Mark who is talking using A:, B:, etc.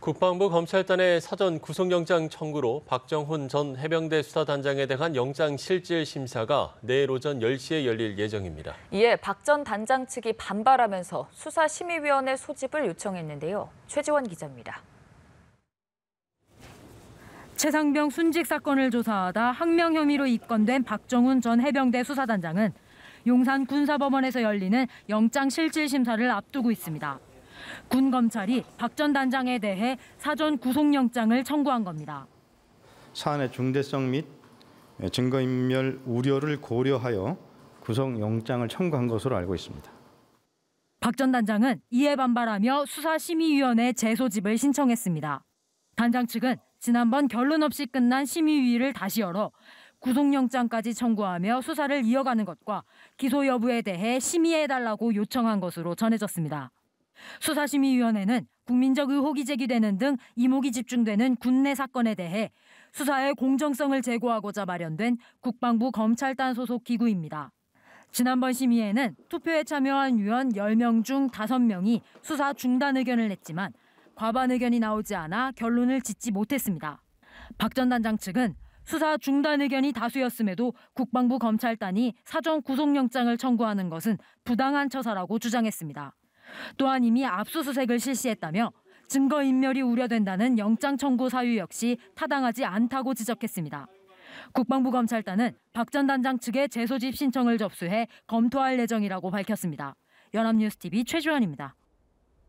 A: 국방부 검찰단의 사전 구속영장 청구로 박정훈 전 해병대 수사단장에 대한 영장 실질 심사가 내일 오전 10시에 열릴 예정입니다.
B: 이에 박 전 단장 측이 반발하면서 수사심의위원회 소집을 요청했는데요. 최지원 기자입니다. 최상병 순직 사건을 조사하다 항명 혐의로 입건된 박정훈 전 해병대 수사단장은 용산 군사법원에서 열리는 영장 실질 심사를 앞두고 있습니다. 군 검찰이 박 전 단장에 대해 사전 구속영장을 청구한 겁니다.
A: 사안의 중대성 및 증거인멸 우려를 고려하여 구속영장을 청구한 것으로 알고 있습니다.
B: 박 전 단장은 이에 반발하며 수사심의위원회 재소집을 신청했습니다. 단장 측은 지난번 결론 없이 끝난 심의위를 다시 열어 구속영장까지 청구하며 수사를 이어가는 것과 기소 여부에 대해 심의해달라고 요청한 것으로 전해졌습니다. 수사심의위원회는 국민적 의혹이 제기되는 등 이목이 집중되는 군내 사건에 대해 수사의 공정성을 제고하고자 마련된 국방부 검찰단 소속 기구입니다. 지난번 심의에는 투표에 참여한 위원 10명 중 5명이 수사 중단 의견을 냈지만 과반 의견이 나오지 않아 결론을 짓지 못했습니다. 박 전 단장 측은 수사 중단 의견이 다수였음에도 국방부 검찰단이 사전 구속영장을 청구하는 것은 부당한 처사라고 주장했습니다. 또한 이미 압수수색을 실시했다며 증거인멸이 우려된다는 영장 청구 사유 역시 타당하지 않다고 지적했습니다. 국방부 검찰단은 박 전 단장 측의 재소집 신청을 접수해 검토할 예정이라고 밝혔습니다. 연합뉴스TV 최주환입니다.